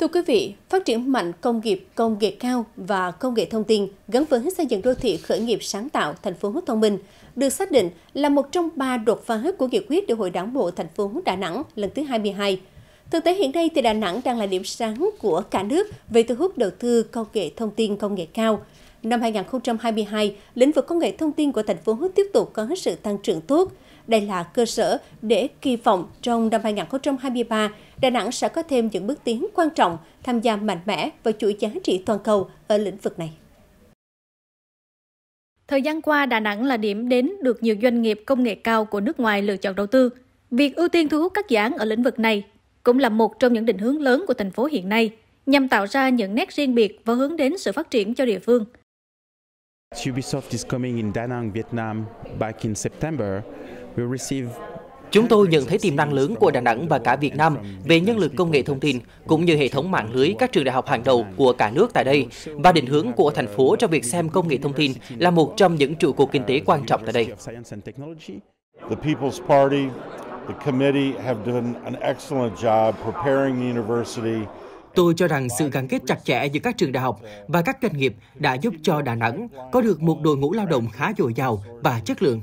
Thưa quý vị, phát triển mạnh công nghiệp, công nghệ cao và công nghệ thông tin gắn với xây dựng đô thị khởi nghiệp sáng tạo thành phố thông minh được xác định là một trong ba đột phá hết của nghị quyết đại hội đảng bộ thành phố Đà Nẵng lần thứ 22. Thực tế hiện nay thì Đà Nẵng đang là điểm sáng của cả nước về thu hút đầu tư công nghệ thông tin công nghệ cao. Năm 2022, lĩnh vực công nghệ thông tin của thành phố tiếp tục có sự tăng trưởng tốt. Đây là cơ sở để kỳ vọng trong năm 2023, Đà Nẵng sẽ có thêm những bước tiến quan trọng tham gia mạnh mẽ vào chuỗi giá trị toàn cầu ở lĩnh vực này. Thời gian qua, Đà Nẵng là điểm đến được nhiều doanh nghiệp công nghệ cao của nước ngoài lựa chọn đầu tư. Việc ưu tiên thu hút các dự án ở lĩnh vực này cũng là một trong những định hướng lớn của thành phố hiện nay, nhằm tạo ra những nét riêng biệt và hướng đến sự phát triển cho địa phương. Ubisoft is coming in Da Nang, Vietnam back in September. We receive Chúng tôi nhận thấy tiềm năng lớn của Đà Nẵng và cả Việt Nam về nhân lực công nghệ thông tin cũng như hệ thống mạng lưới các trường đại học hàng đầu của cả nước tại đây và định hướng của thành phố cho việc xem công nghệ thông tin là một trong những trụ cột kinh tế quan trọng tại đây. The People's Party, the committee have done an excellent job preparing the university Tôi cho rằng sự gắn kết chặt chẽ giữa các trường đại học và các doanh nghiệp đã giúp cho Đà Nẵng có được một đội ngũ lao động khá dồi dào và chất lượng.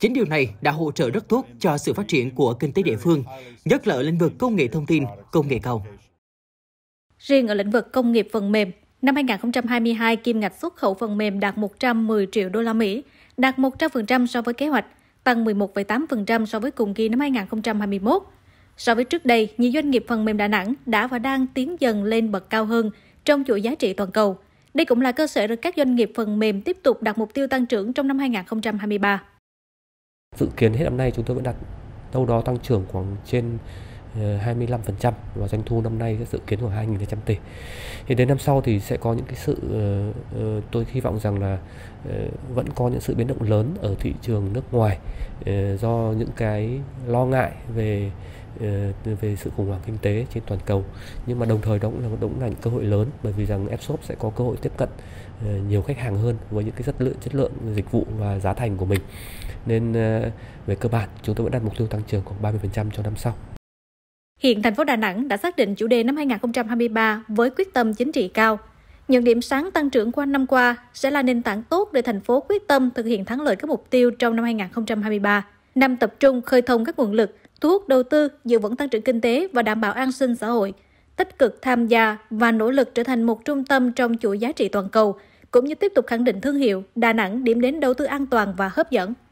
Chính điều này đã hỗ trợ rất tốt cho sự phát triển của kinh tế địa phương, nhất là ở lĩnh vực công nghệ thông tin, công nghệ cao. Riêng ở lĩnh vực công nghiệp phần mềm, năm 2022 kim ngạch xuất khẩu phần mềm đạt 110 triệu đô la Mỹ, đạt 100% so với kế hoạch, tăng 11,8% so với cùng kỳ năm 2021 So với trước đây, nhiều doanh nghiệp phần mềm Đà Nẵng đã và đang tiến dần lên bậc cao hơn trong chuỗi giá trị toàn cầu. Đây cũng là cơ sở để các doanh nghiệp phần mềm tiếp tục đạt mục tiêu tăng trưởng trong năm 2023. Dự kiến hết năm nay chúng tôi vẫn đạt đâu đó tăng trưởng khoảng trên 25% ờ, và doanh thu năm nay sẽ dự kiến khoảng 2.200 tỷ. Thì đến năm sau thì sẽ có những cái sự ờ, ờ, tôi hy vọng rằng là vẫn có những sự biến động lớn ở thị trường nước ngoài do những cái lo ngại về Ờ, về sự khủng hoảng kinh tế trên toàn cầu nhưng mà đồng thời đó cũng là cũng là những cơ hội lớn bởi vì rằng Fshop sẽ có cơ hội tiếp cận ờ, nhiều khách hàng hơn với những cái chất lượng chất lượng dịch vụ và giá thành của mình nên ờ, về cơ bản chúng tôi vẫn đặt mục tiêu tăng trưởng khoảng 30% cho năm sau. Hiện thành phố Đà Nẵng đã xác định chủ đề năm 2023 với quyết tâm chính trị cao. Những điểm sáng tăng trưởng qua năm qua sẽ là nền tảng tốt để thành phố quyết tâm thực hiện thắng lợi các mục tiêu trong năm 2023 năm tập trung khơi thông các nguồn lực, thu hút đầu tư, giữ vững tăng trưởng kinh tế và đảm bảo an sinh xã hội, tích cực tham gia và nỗ lực trở thành một trung tâm trong chuỗi giá trị toàn cầu, cũng như tiếp tục khẳng định thương hiệu Đà Nẵng điểm đến đầu tư an toàn và hấp dẫn.